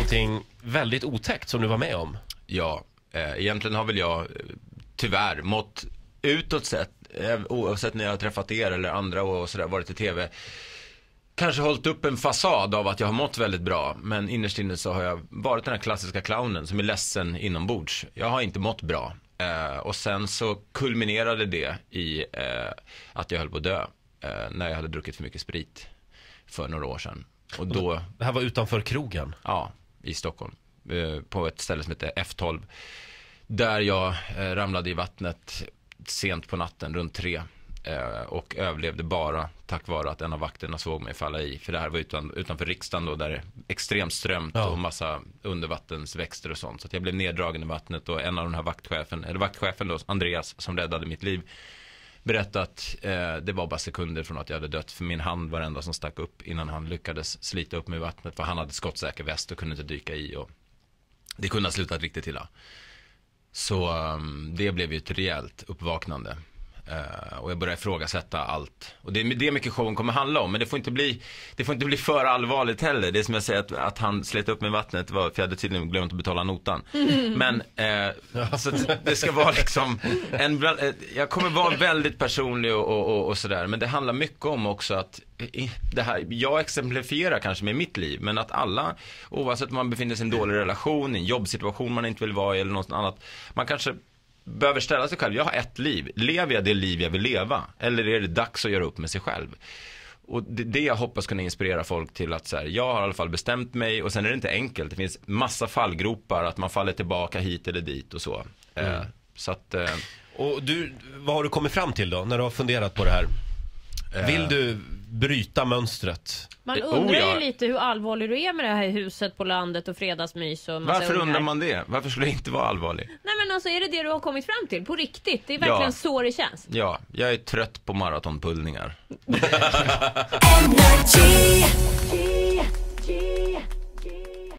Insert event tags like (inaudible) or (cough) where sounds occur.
någonting väldigt otäckt som du var med om? Ja, eh, egentligen har väl jag eh, tyvärr mått utåt sett, eh, oavsett när jag har träffat er eller andra och sådär, varit i tv kanske hållit upp en fasad av att jag har mått väldigt bra. Men innerst inne så har jag varit den här klassiska clownen som är ledsen inombords. Jag har inte mått bra. Eh, och sen så kulminerade det i eh, att jag höll på att dö. Eh, när jag hade druckit för mycket sprit för några år sedan. Och då... Det här var utanför krogen? Ja, i Stockholm. Eh, på ett ställe som heter F12. Där jag eh, ramlade i vattnet sent på natten, runt tre. Eh, och överlevde bara tack vare att en av vakterna såg mig falla i. För det här var utan, utanför riksdagen då, där det är extremt strömt ja. och massa undervattensväxter och sånt. Så jag blev neddragen i vattnet och en av de här vaktchefen, eller vaktchefen då, Andreas, som räddade mitt liv berätta att eh, det var bara sekunder från att jag hade dött. För min hand var det enda som stack upp innan han lyckades slita upp mig i vattnet. För han hade skottsäker väst och kunde inte dyka i. Och det kunde ha slutat riktigt illa. Så um, det blev ju ett rejält uppvaknande. Eh, och jag börjar ifrågasätta allt. Och det är det mycket showen kommer handla om. Men det får inte bli, det får inte bli för allvarligt heller. Det är som jag säger att, att han slet upp med vattnet var, för jag hade tydligen glömt att betala notan. (laughs) Men uh, så det ska vara liksom en, eh, jag kommer vara väldigt personlig och, och, och, och sådär. Men det handlar mycket om också att det här, jag exemplifierar kanske med mitt liv, men att alla, oavsett om man befinner sig i en dålig relation, i en jobbsituation man inte vill vara i eller något annat, man kanske behöver ställa sig själv, jag har ett liv, lever jag det liv jag vill leva? Eller är det dags att göra upp med sig själv? Och det, det jag hoppas kunna inspirera folk till att så här, jag har i alla fall bestämt mig och sen är det inte enkelt. Det finns massa fallgropar, att man faller tillbaka hit eller dit och så. Eh, mm. Eh, så att, eh... och du, vad har du kommit fram till då, när du har funderat på det här? Vill eh. du bryta mönstret. Man oh, undrar oh, ja. ju lite hur allvarlig du är med det här huset på landet och fredagsmys och massa Varför ungar. undrar man det? Varför skulle jag inte vara allvarlig? Nej men alltså är det det du har kommit fram till? På riktigt? Det är verkligen ja. så det känns. Ja, jag är trött på maratonpullningar. (laughs) (laughs)